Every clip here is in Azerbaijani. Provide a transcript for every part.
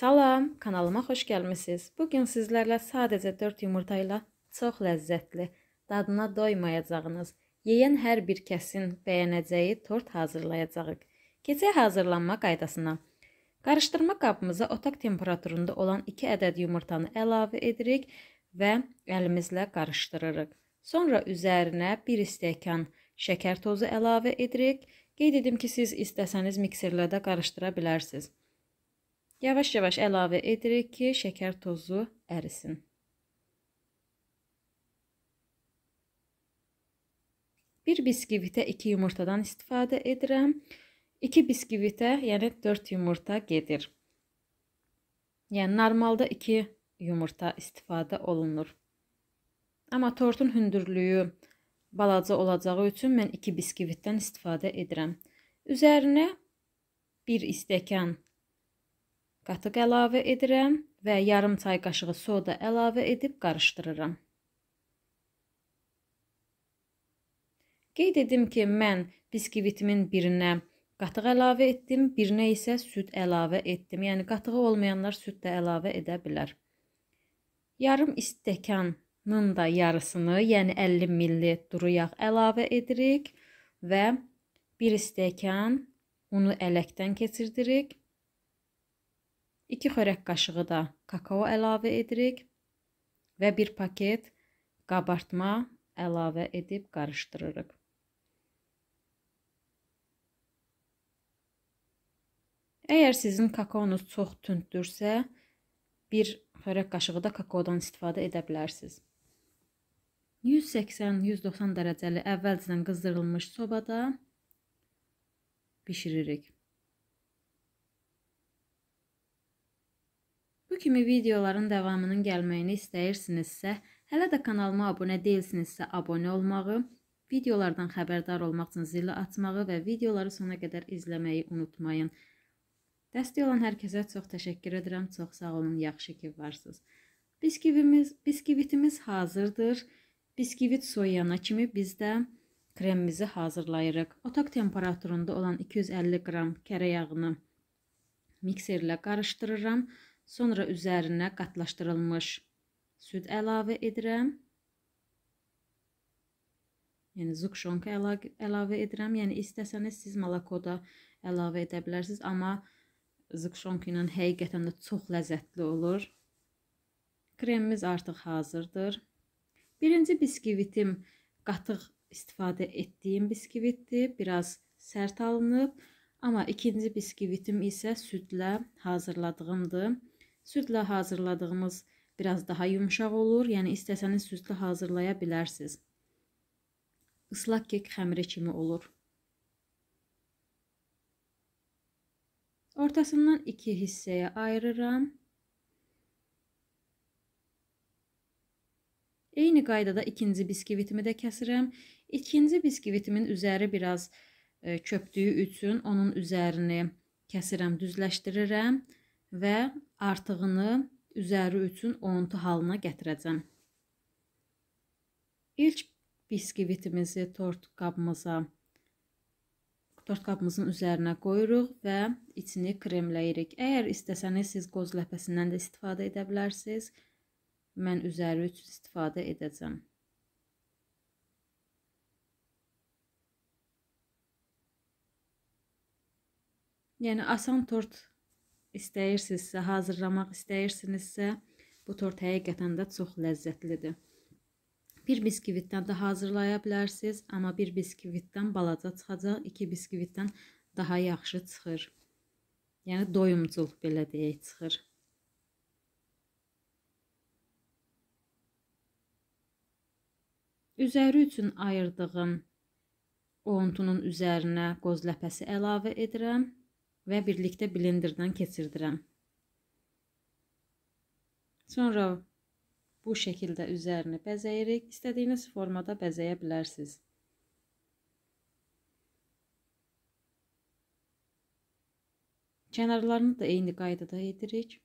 Salam, kanalıma xoş gəlmisiniz. Bugün sizlərlə sadəcə 4 yumurta ilə çox ləzzətli, dadına doymayacağınız, yeyən hər bir kəsin bəyənəcəyi tort hazırlayacağıq. Keçək hazırlanma qaydasına. Qarışdırma qabımıza otaq temperaturunda olan 2 ədəd yumurtanı əlavə edirik və əlimizlə qarışdırırıq. Sonra üzərinə 1 stəkan şəkər tozu əlavə edirik. Qeyd edim ki, siz istəsəniz mikserlərdə qarışdıra bilərsiniz. Yavaş-yavaş əlavə edirik ki, şəkər tozu ərisin. Bir biskvitə 2 yumurtadan istifadə edirəm. 2 biskvitə, yəni 4 yumurta gedir. Yəni normalda 2 yumurta istifadə olunur. Amma tortun hündürlüyü balaca olacağı üçün mən 2 biskvitdən istifadə edirəm. Üzərinə 1 istəkan Qatıq əlavə edirəm və yarım çay qaşığı soda əlavə edib qarışdırıram. Qeyd edim ki, mən biskvitimin birinə qatıq əlavə etdim, birinə isə süd əlavə etdim. Yəni qatığı olmayanlar süd də əlavə edə bilər. Yarım istəkanın da yarısını, yəni 50 ml duru yağ əlavə edirik və 1 stəkan unu ələkdən keçirdirik. 2 xörək qaşığı da kakao əlavə edirik və 1 paket qabartma əlavə edib qarışdırırıq. Əgər sizin kakaonuz çox tünddürsə, bir xörək qaşığı da kakaodan istifadə edə bilərsiniz. 180-190 dərəcəli əvvəlcədən qızdırılmış sobada bişiririk. kimi videoların davamının gəlməyini istəyirsinizsə, hələ də kanalıma abunə deyilsinizsə abunə olmağı, videolardan xəbərdar olmaq üçün zili açmağı və videoları sona qədər izləməyi unutmayın. Dəstək olan hər kəsə çox təşəkkür edirəm. Çox sağ olun, yaxşı ki varsınız. Biskivimiz, biskivitimiz hazırdır. Biskivit soyuyana kimi biz də kremimizi hazırlayırıq. Otaq temperaturunda olan 250 qram kərə yağını mikserlə qarışdırıram. Sonra üzərinə qatlaşdırılmış süd əlavə edirəm. Yəni zukşonka əla əlavə edirəm. Yəni istəsəniz siz malakoda əlavə edə bilərsiniz, amma zukşonka ilə həqiqətən də çox ləzzətli olur. Kremimiz artıq hazırdır. Birinci biskivitim qatıq istifadə etdiyim biskvitdir. Biraz sərt alınıb, amma ikinci biskvitim isə südlə hazırladığımdır. Südlə hazırladığımız biraz daha yumşaq olur, yəni istəsəniz südlə hazırlaya bilərsiniz. Islaq kek xəmiri kimi olur. Ortasından iki hissəyə ayırıram. Eyni qaydada ikinci biskvitimi də kəsirəm. İkinci biskvitimin üzəri biraz köpdüyü e, üçün onun üzərini kəsirəm, düzləşdirirəm və artığını üzəri üçün 10-tu halına gətirəcəm. İlk biskvitimizi tort qabımıza tort qabımızın üzərinə qoyuruq və içini kremləyirik. Əgər istəsəniz siz qoz ləpəsindən də istifadə edə bilərsiniz. Mən üzəri üçün istifadə edəcəm. Yəni asan tort istəyirsinizsə, hazırlamaq istəyirsinizsə, bu tort həqiqətən də çox ləzzətlidir. Bir biskvitdən də hazırlaya bilərsiniz, amma bir biskvitdən balaca çıxacaq, iki biskvitdən daha yaxşı çıxır. Yəni doyumculuq belə deyək çıxır. Üzəri üçün ayırdığım untunun üzərinə qoz ləpəsi əlavə edirəm ve birlikte blenderdan keçirdirəm. Sonra bu şekilde üzerine bəzəyirik. İstədiyiniz formada bəzəyə bilərsiniz. Kənarlarını da eyni qaydada edirik.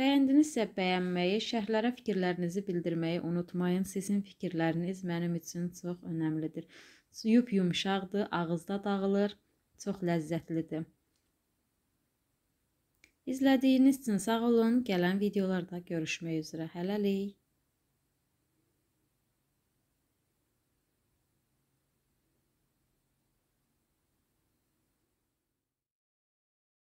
Bəyəndinizsə bəyənməyi, şərhlərə fikirlərinizi bildirməyi unutmayın. Sizin fikirləriniz mənim üçün çox önəmlidir. Yub yumşaqdır, ağızda dağılır, çox ləzzətlidir. İzlədiyiniz üçün sağ olun. Gələn videolarda görüşmək üzrə. Hələlik.